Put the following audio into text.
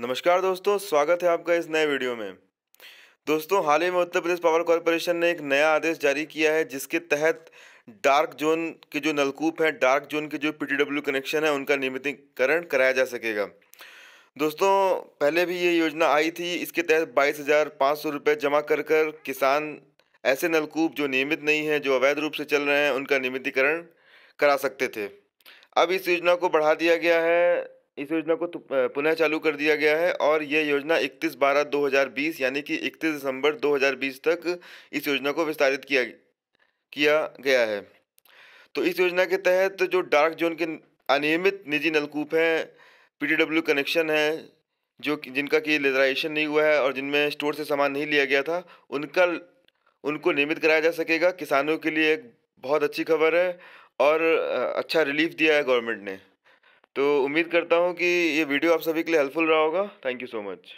नमस्कार दोस्तों स्वागत है आपका इस नए वीडियो में दोस्तों हाल ही में उत्तर प्रदेश पावर कॉरपोरेशन ने एक नया आदेश जारी किया है जिसके तहत डार्क जोन के जो नलकूप हैं डार्क जोन के जो पी कनेक्शन है उनका नियमितीकरण कराया जा सकेगा दोस्तों पहले भी ये योजना आई थी इसके तहत बाईस हज़ार पाँच सौ रुपये जमा कर कर किसान ऐसे नलकूप जो नियमित नहीं हैं जो अवैध रूप से चल रहे हैं उनका नियमितीकरण करा सकते थे अब इस योजना को बढ़ा दिया गया है इस योजना को पुनः चालू कर दिया गया है और ये योजना 31 बारह 2020 यानी कि 31 दिसंबर 2020 तक इस योजना को विस्तारित किया किया गया है तो इस योजना के तहत जो डार्क जोन के अनियमित निजी नलकूप हैं डब्ल्यू कनेक्शन हैं जो जिनका कि लेजराइजेशन नहीं हुआ है और जिनमें स्टोर से सामान नहीं लिया गया था उनका उनको नियमित कराया जा सकेगा किसानों के लिए एक बहुत अच्छी खबर है और अच्छा रिलीफ दिया है गवर्नमेंट ने तो उम्मीद करता हूँ कि ये वीडियो आप सभी के लिए हेल्पफुल रहा होगा थैंक यू सो मच